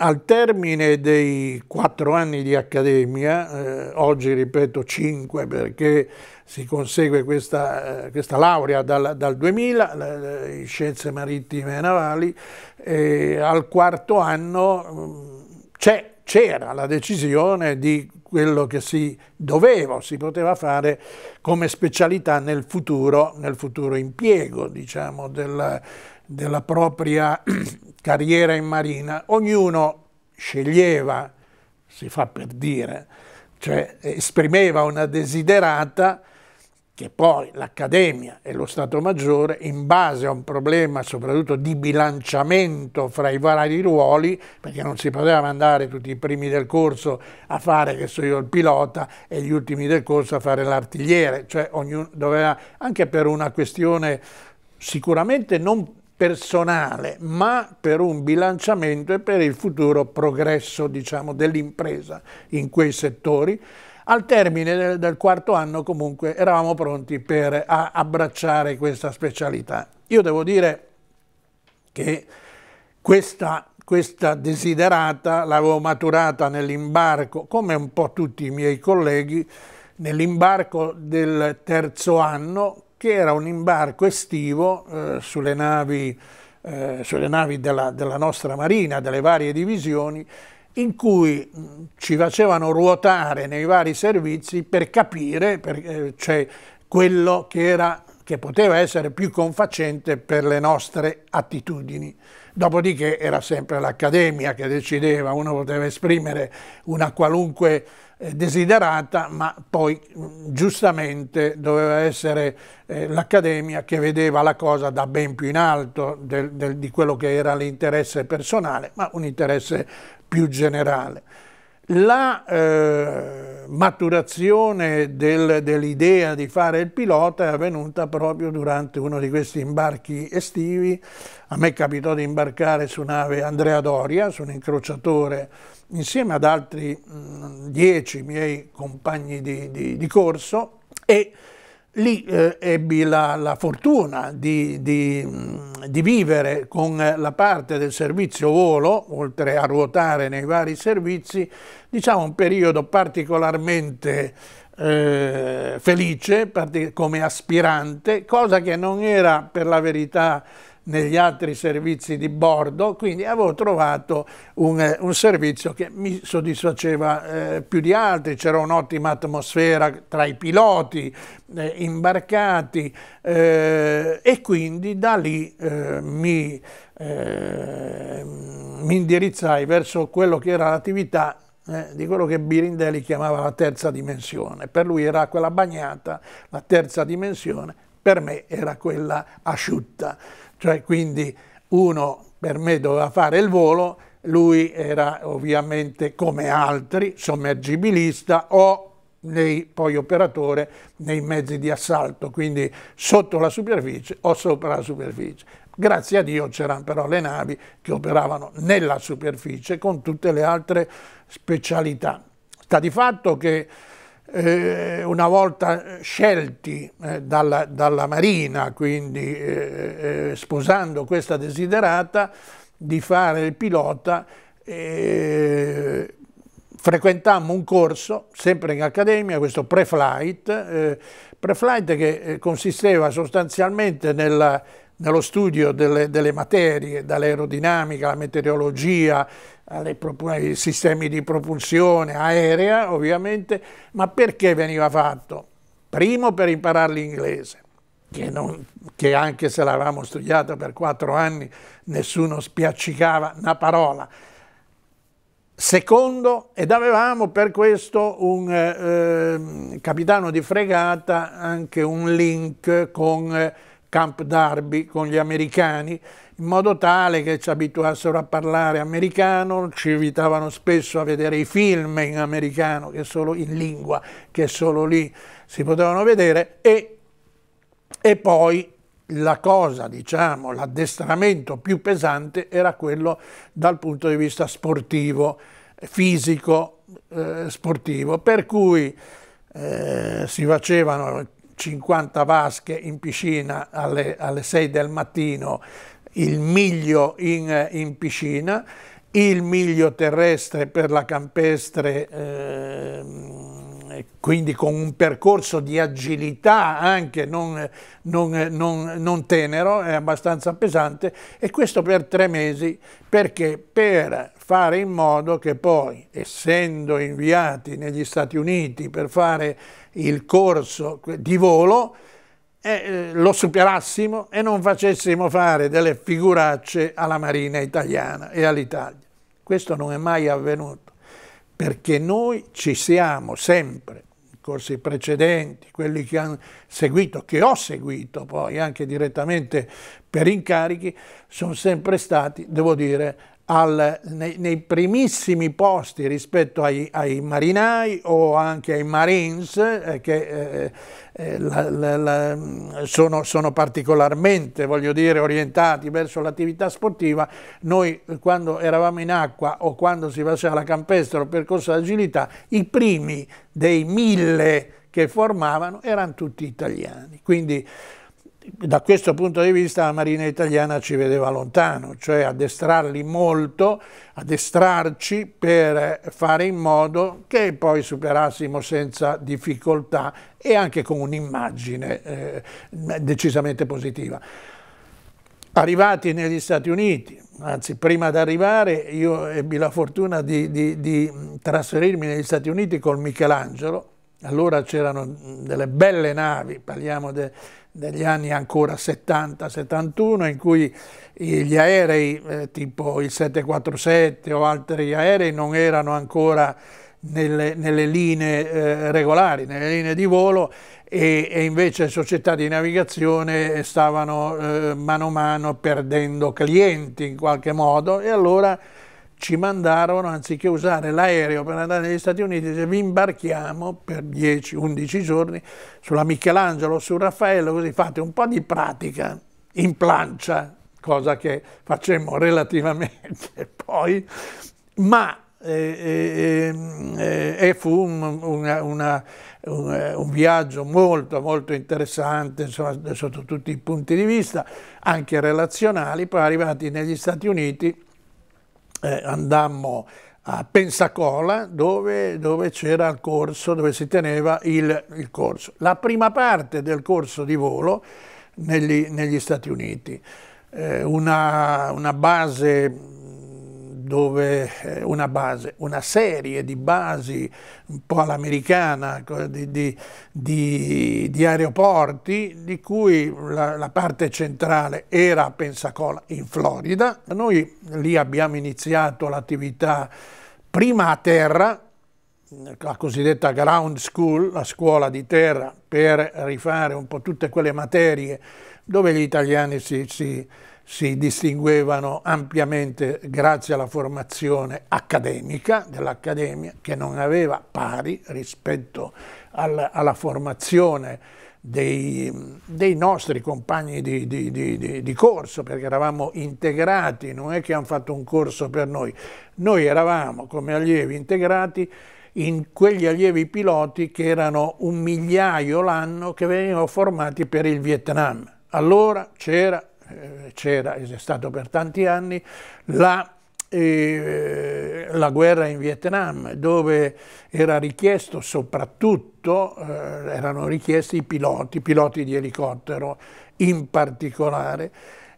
al termine dei quattro anni di accademia, eh, oggi ripeto cinque perché si consegue questa, eh, questa laurea dal, dal 2000 in scienze marittime e navali, eh, al quarto anno mm, c'era la decisione di quello che si doveva, si poteva fare come specialità nel futuro, nel futuro impiego diciamo, della, della propria carriera in marina, ognuno sceglieva, si fa per dire, cioè esprimeva una desiderata che poi l'Accademia e lo Stato Maggiore, in base a un problema soprattutto di bilanciamento fra i vari ruoli, perché non si poteva mandare tutti i primi del corso a fare, che so io, il pilota e gli ultimi del corso a fare l'artigliere, cioè ognuno doveva, anche per una questione sicuramente non personale, ma per un bilanciamento e per il futuro progresso diciamo, dell'impresa in quei settori. Al termine del, del, quarto anno comunque eravamo pronti per a, abbracciare questa specialità. Io devo dire che questa, questa desiderata l'avevo maturata nell'imbarco, come un po' tutti i miei colleghi, nell'imbarco del terzo anno che era un imbarco estivo eh, sulle navi, eh, sulle navi della, della, nostra marina, delle varie divisioni, in cui mh, ci facevano ruotare nei vari servizi per capire per, eh, cioè, quello che, era, che poteva essere più confacente per le nostre attitudini. Dopodiché era sempre l'Accademia che decideva, uno poteva esprimere una qualunque eh, desiderata, ma poi mm, giustamente doveva essere eh, l'Accademia che vedeva la cosa da ben più in alto del, del, di quello che era l'interesse personale, ma un interesse più generale la eh, maturazione del, dell'idea di fare il pilota è avvenuta proprio durante uno di questi imbarchi estivi. A me capitò di imbarcare su nave Andrea Doria, su un incrociatore, insieme ad altri mh, mm, dieci miei compagni di, di, di corso e Lì eh, ebbi la, la fortuna di, di, mm, di, vivere con la parte del servizio volo, oltre a ruotare nei vari servizi, diciamo un periodo particolarmente eh, felice come aspirante, cosa che non era per la verità negli altri servizi di bordo, quindi avevo trovato un, eh, un servizio che mi soddisfaceva eh, più di altri, c'era un'ottima atmosfera tra i piloti, eh, imbarcati eh, e quindi da lì eh, mi, eh, mi indirizzai verso quello che era l'attività eh, di quello che Birindelli chiamava la terza dimensione. Per lui era quella bagnata, la terza dimensione, per me era quella asciutta. Cioè quindi uno per me doveva fare il volo, lui era ovviamente come altri sommergibilista o nei, poi operatore nei mezzi di assalto, quindi sotto la superficie o sopra la superficie. Grazie a Dio c'erano però le navi che operavano nella superficie con tutte le altre specialità. Sta di fatto che eh, una volta scelti eh, dalla, dalla, Marina, quindi eh, eh sposando questa desiderata, di fare il pilota, eh, frequentammo un corso, sempre in accademia, questo pre-flight, eh, pre-flight che consisteva sostanzialmente nella nello studio delle, delle materie, dall'aerodinamica alla meteorologia, ai sistemi di propulsione aerea ovviamente, ma perché veniva fatto? Primo per imparare l'inglese, che, non, che anche se l'avevamo studiato per quattro anni nessuno spiaccicava una parola, secondo ed avevamo per questo un eh, ehm, capitano di fregata, anche un link con eh, Camp Darby con gli americani, in modo tale che ci abituassero a parlare americano, ci invitavano spesso a vedere i film in americano, che solo in lingua, che solo lì si potevano vedere, e, e poi la cosa, diciamo, l'addestramento più pesante era quello dal punto di vista sportivo, fisico, eh, sportivo, per cui eh, si facevano 50 vasche in piscina alle, alle 6 del mattino, il miglio in, in, piscina, il miglio terrestre per la campestre eh, quindi con un percorso di agilità anche non, non, non, non tenero, è abbastanza pesante, e questo per tre mesi perché per fare in modo che poi, essendo inviati negli Stati Uniti per fare il corso di volo, eh, lo superassimo e non facessimo fare delle figuracce alla Marina italiana e all'Italia. Questo non è mai avvenuto perché noi ci siamo sempre, i corsi precedenti, quelli che hanno seguito, che ho seguito poi anche direttamente per incarichi, sono sempre stati, devo dire, al, nei, nei, primissimi posti rispetto ai, ai, marinai o anche ai marines eh, che eh, eh, eh, la, la, la, sono, sono, particolarmente voglio dire, orientati verso l'attività sportiva, noi quando eravamo in acqua o quando si faceva la campestra o percorso d'agilità, i primi dei mille che formavano erano tutti italiani. Quindi da questo punto di vista la Marina italiana ci vedeva lontano, cioè addestrarli molto, addestrarci per fare in modo che poi superassimo senza difficoltà e anche con un'immagine eh, decisamente positiva. Arrivati negli Stati Uniti, anzi prima di arrivare io ebbi la fortuna di, di, di trasferirmi negli Stati Uniti con Michelangelo, allora c'erano delle belle navi, parliamo de, negli anni ancora 70-71 in cui gli aerei eh, tipo il 747 o altri aerei non erano ancora nelle, nelle linee eh, regolari, nelle linee di volo e, e invece società di navigazione stavano eh, mano a mano perdendo clienti in qualche modo e allora ci mandarono, anziché usare l'aereo per andare negli Stati Uniti, dice, vi imbarchiamo per 10-11 giorni sulla Michelangelo, su Raffaello, così fate un po' di pratica in plancia, cosa che facemmo relativamente poi, ma e, eh, e, eh, ehm, eh, e, fu un, una, una, un, un, viaggio molto molto interessante insomma, sotto tutti i punti di vista, anche relazionali, poi arrivati negli Stati Uniti eh, andammo a Pensacola dove, dove c'era il corso, dove si teneva il, il, corso. La prima parte del corso di volo negli, negli Stati Uniti, eh, una, una base dove eh, una base, una serie di basi un po' all'americana, di, di, di, di, aeroporti, di cui la, la parte centrale era a Pensacola in Florida. Noi lì abbiamo iniziato l'attività prima a terra, la cosiddetta ground school, la scuola di terra, per rifare un po' tutte quelle materie dove gli italiani si, si si distinguevano ampiamente grazie alla formazione accademica dell'Accademia che non aveva pari rispetto al, alla formazione dei, dei, nostri compagni di, di, di, di, corso, perché eravamo integrati, non è che hanno fatto un corso per noi, noi eravamo come allievi integrati in quegli allievi piloti che erano un migliaio l'anno che venivano formati per il Vietnam. Allora c'era eh, c'era ed è stato per tanti anni, la, eh, la, guerra in Vietnam, dove era richiesto soprattutto, eh, erano richiesti i piloti, i piloti di elicottero in particolare,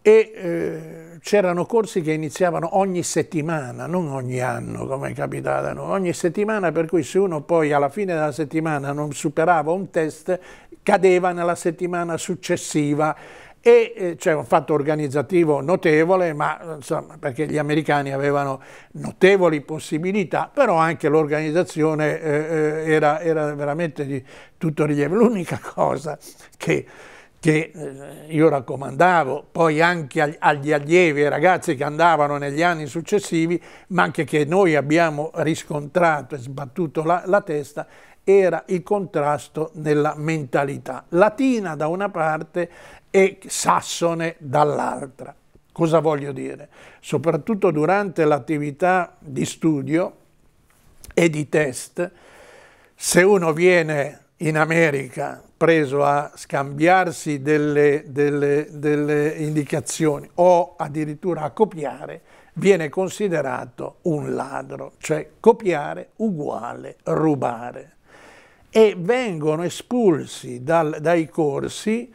e eh, c'erano corsi che iniziavano ogni settimana, non ogni anno come è capitato noi, ogni settimana per cui se uno poi alla fine della settimana non superava un test cadeva nella settimana successiva e eh, c'è cioè, un fatto organizzativo notevole, ma, insomma, perché gli americani avevano notevoli possibilità, però anche l'organizzazione eh, eh era, era, veramente di tutto rilievo. L'unica cosa che, che, eh, io raccomandavo poi anche agli allievi e ragazzi che andavano negli anni successivi, ma anche che noi abbiamo riscontrato e sbattuto la, la testa, era il contrasto nella mentalità, latina da una parte e sassone dall'altra. Cosa voglio dire? Soprattutto durante l'attività di studio e di test, se uno viene in America preso a scambiarsi delle, delle, delle indicazioni o addirittura a copiare, viene considerato un ladro, cioè copiare uguale rubare e vengono espulsi dal, dai corsi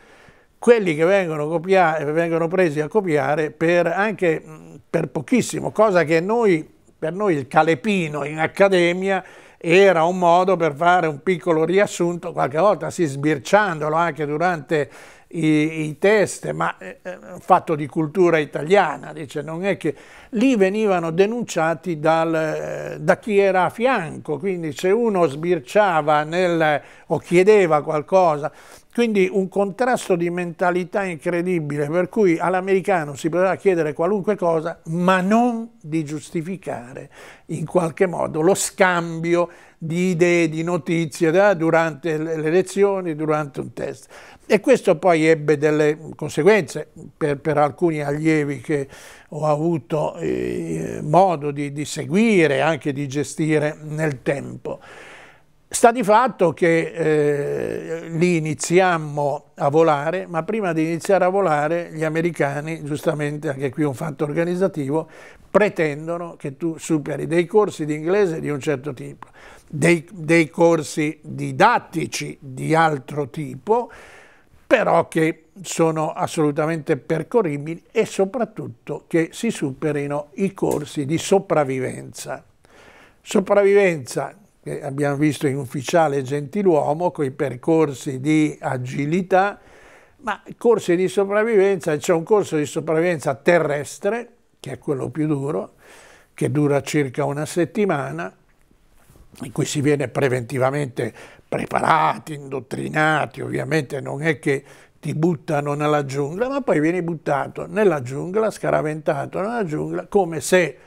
quelli che vengono, copiare, vengono, presi a copiare per anche per pochissimo, cosa che noi, per noi il calepino in accademia era un modo per fare un piccolo riassunto, qualche volta sì, sbirciandolo anche durante i, i test, ma eh, eh, fatto di cultura italiana, dice, non è che lì venivano denunciati dal, eh, da chi era a fianco, quindi se uno sbirciava nel, o chiedeva qualcosa quindi un contrasto di mentalità incredibile, per cui all'americano si poteva chiedere qualunque cosa, ma non di giustificare in qualche modo lo scambio di idee, di notizie da, eh, durante le elezioni, durante un test. E questo poi ebbe delle conseguenze per, per alcuni allievi che ho avuto eh, modo di, di seguire, anche di gestire nel tempo. Sta di fatto che eh, lì iniziammo a volare, ma prima di iniziare a volare gli americani, giustamente anche qui un fatto organizzativo, pretendono che tu superi dei corsi di inglese di un certo tipo, dei, dei corsi didattici di altro tipo, però che sono assolutamente percorribili e soprattutto che si superino i corsi di sopravvivenza. Sopravvivenza abbiamo visto in ufficiale gentiluomo, con i percorsi di agilità, ma corsi di sopravvivenza, c'è un corso di sopravvivenza terrestre, che è quello più duro, che dura circa una settimana, in cui si viene preventivamente preparati, indottrinati, ovviamente non è che ti buttano nella giungla, ma poi vieni buttato nella giungla, scaraventato nella giungla, come se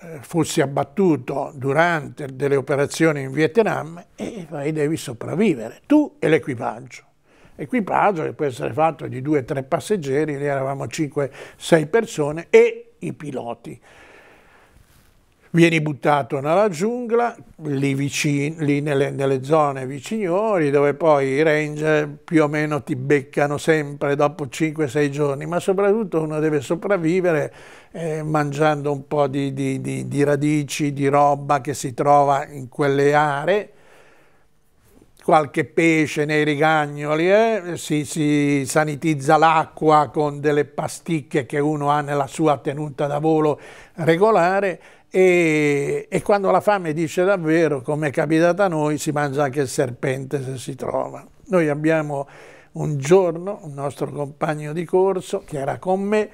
eh, fossi abbattuto durante delle operazioni in Vietnam e poi devi sopravvivere, tu e l'equipaggio. Equipaggio che può essere fatto di due o tre passeggeri, lì eravamo 5-6 persone e i piloti vieni buttato nella giungla, lì, vicino, lì nelle, nelle, zone vicinori, dove poi i ranger più o meno ti beccano sempre dopo 5-6 giorni, ma soprattutto uno deve sopravvivere eh, mangiando un po' di, di, di, di radici, di roba che si trova in quelle aree, qualche pesce nei rigagnoli, eh? si, si, sanitizza l'acqua con delle pasticche che uno ha nella sua tenuta da volo regolare e, e, quando la fame dice davvero, come è capitato a noi, si mangia anche il serpente se si trova. Noi abbiamo un giorno un nostro compagno di corso che era con me,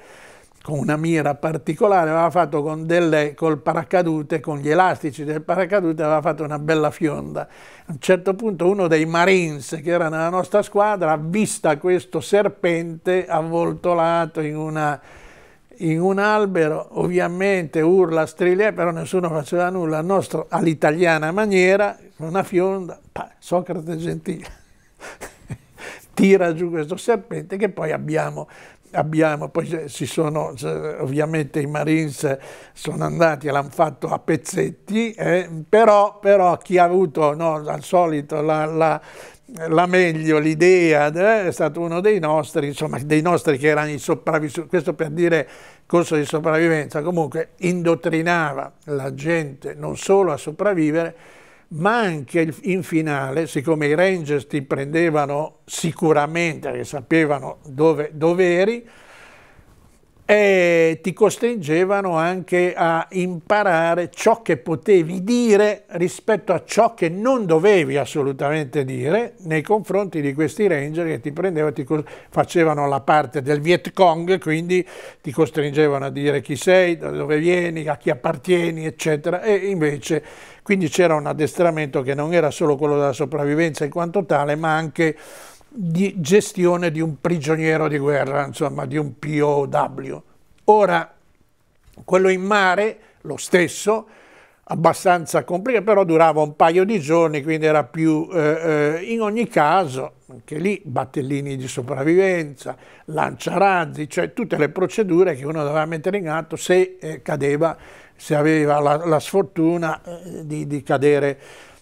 con una mira particolare, aveva fatto con delle, col paracadute, con gli elastici del paracadute, aveva fatto una bella fionda. A un certo punto uno dei Marines che era nella nostra squadra ha visto questo serpente avvoltolato in una in un albero, ovviamente urla, strilla, però nessuno faceva nulla, al nostro all'italiana maniera, una fionda, pa, Socrate gentile, tira giù questo serpente che poi abbiamo abbiamo, poi si sono, ovviamente i Marines sono andati e l'hanno fatto a pezzetti, eh, però, però, chi ha avuto no, al solito la, la, la meglio l'idea, eh, è stato uno dei nostri, insomma dei nostri che erano i sopravvissuti, questo per dire corso di sopravvivenza, comunque indottrinava la gente non solo a sopravvivere, ma anche in finale, siccome i Rangers ti prendevano sicuramente, che sapevano dove, dove eri, e ti costringevano anche a imparare ciò che potevi dire rispetto a ciò che non dovevi assolutamente dire nei confronti di questi ranger che ti prendevano, ti facevano la parte del Viet Cong, quindi ti costringevano a dire chi sei, da dove vieni, a chi appartieni, eccetera, e invece quindi c'era un addestramento che non era solo quello della sopravvivenza in quanto tale, ma anche di gestione di un prigioniero di guerra, insomma di un POW. Ora, quello in mare, lo stesso, abbastanza complicato, però durava un paio di giorni, quindi era più... Eh, eh in ogni caso, anche lì, battellini di sopravvivenza, lanciarazzi, cioè tutte le procedure che uno doveva mettere in atto se eh, cadeva, se aveva la, la sfortuna eh, di, di, cadere,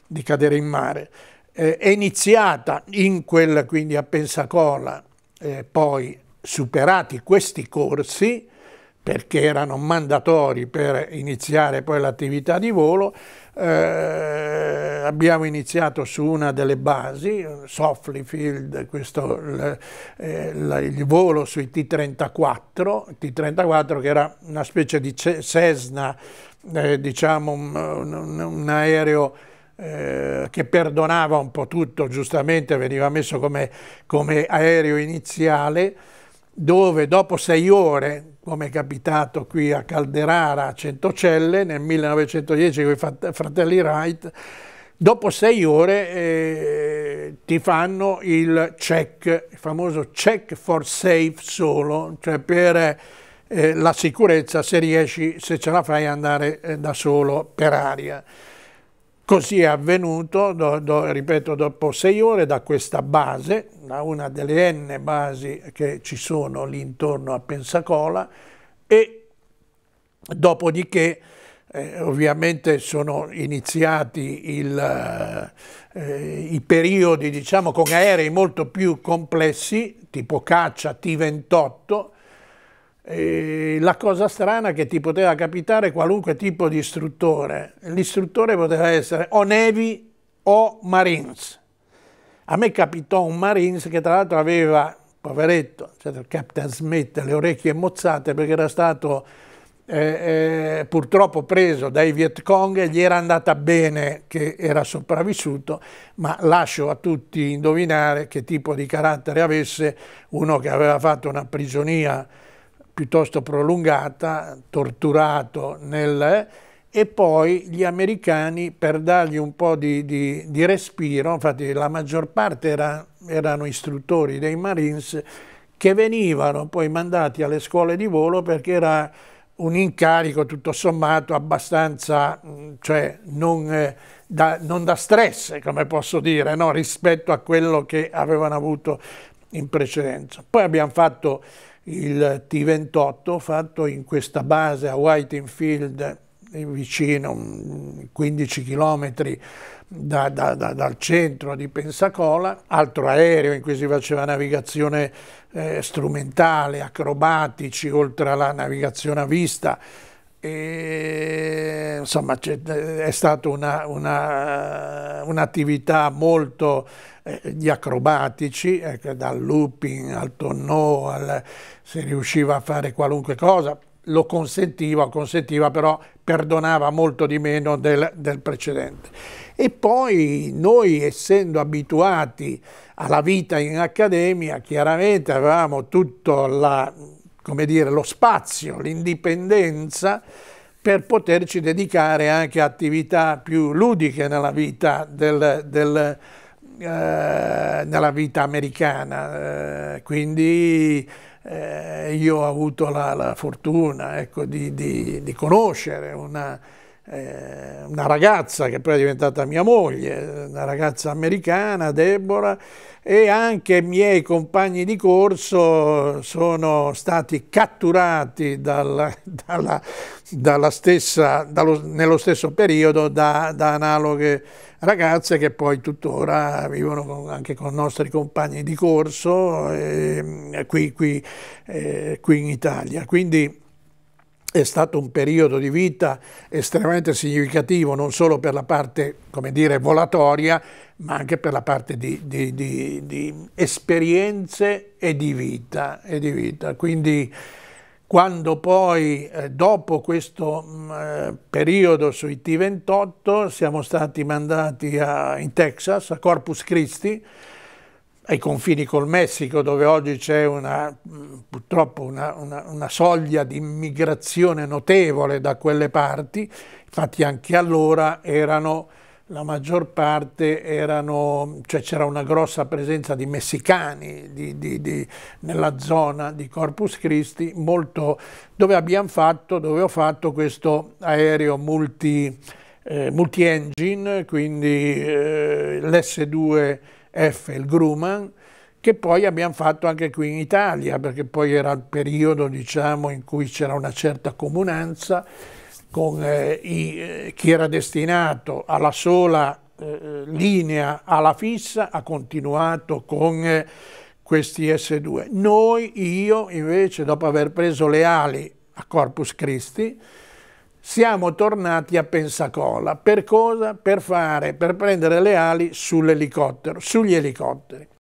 di cadere in mare eh, è iniziata in quella quindi a Pensacola, eh, poi superati questi corsi, perché erano mandatori per iniziare poi l'attività di volo, eh, abbiamo iniziato su una delle basi, Softly Field, questo, l, eh, l, il volo sui T-34, T-34 che era una specie di Cessna, eh, diciamo un, un, un aereo eh, che perdonava un po' tutto, giustamente veniva messo come, come aereo iniziale, dove dopo sei ore, come è capitato qui a Calderara, a Centocelle, nel 1910 con i fratelli Wright, dopo sei ore eh, ti fanno il check, il famoso check for safe solo, cioè per eh, la sicurezza se riesci, se ce la fai andare eh, da solo per aria. Così è avvenuto, do, do, ripeto, dopo sei ore da questa base, da una delle N basi che ci sono lì intorno a Pensacola e dopodiché eh, ovviamente sono iniziati il, eh, i periodi diciamo, con aerei molto più complessi, tipo caccia T-28, e la cosa strana è che ti poteva capitare qualunque tipo di istruttore. L'istruttore poteva essere o Navy o Marines. A me capitò un Marines che tra l'altro aveva, poveretto, cioè il Captain Smith, le orecchie mozzate perché era stato eh, eh, purtroppo preso dai Viet Cong, gli era andata bene che era sopravvissuto, ma lascio a tutti indovinare che tipo di carattere avesse uno che aveva fatto una prigionia piuttosto prolungata, torturato nel... Eh, e poi gli americani per dargli un po' di, di, di respiro, infatti la maggior parte era, erano istruttori dei Marines che venivano poi mandati alle scuole di volo perché era un incarico tutto sommato abbastanza, cioè non, eh, da, non da, stress, come posso dire, no? rispetto a quello che avevano avuto in precedenza. Poi abbiamo fatto il T-28 fatto in questa base a Whitingfield vicino 15 km mm, da, da, da, dal centro di Pensacola, altro aereo in cui si faceva navigazione eh, strumentale, acrobatici, oltre alla navigazione a vista. E, insomma, è stata un'attività una, un molto eh, gli acrobatici, ecco, dal looping al tonneau, al, se riusciva a fare qualunque cosa, lo consentiva, consentiva però perdonava molto di meno del, del, precedente. E poi noi essendo abituati alla vita in accademia, chiaramente avevamo tutto la, dire, lo spazio, l'indipendenza per poterci dedicare anche a attività più ludiche nella vita del, del eh, nella vita americana, eh, quindi eh, io ho avuto la, la fortuna ecco, di, di, di, conoscere una, eh, una, ragazza che poi è diventata mia moglie, una ragazza americana, Deborah, e anche i miei compagni di corso sono stati catturati dalla, dalla, dalla stessa, dallo, nello stesso periodo da, da, analoghe ragazze che poi tuttora vivono con, anche con i nostri compagni di corso eh, qui, qui, eh, qui in Italia. Quindi è stato un periodo di vita estremamente significativo non solo per la parte, come dire, volatoria, ma anche per la parte di, di, di, di esperienze e, vita, e di, vita, Quindi quando poi eh, dopo questo mh, mm, eh, periodo sui T28 siamo stati mandati a, in Texas, a Corpus Christi, ai confini col Messico, dove oggi c'è mm, purtroppo una, una, una soglia di immigrazione notevole da quelle parti, infatti anche allora erano la maggior parte erano, cioè c'era una grossa presenza di messicani di, di, di, nella zona di Corpus Christi, molto, dove abbiamo fatto, dove ho fatto questo aereo multi, eh, multi engine quindi eh, l'S2F, il Grumman, che poi abbiamo fatto anche qui in Italia, perché poi era il periodo diciamo, in cui c'era una certa comunanza con eh, i, eh, chi era destinato alla sola eh, eh, linea alla fissa ha continuato con eh, questi S2. Noi, io invece, dopo aver preso le ali a Corpus Christi, siamo tornati a Pensacola. Per cosa? Per fare, per prendere le ali sull'elicottero, sugli elicotteri.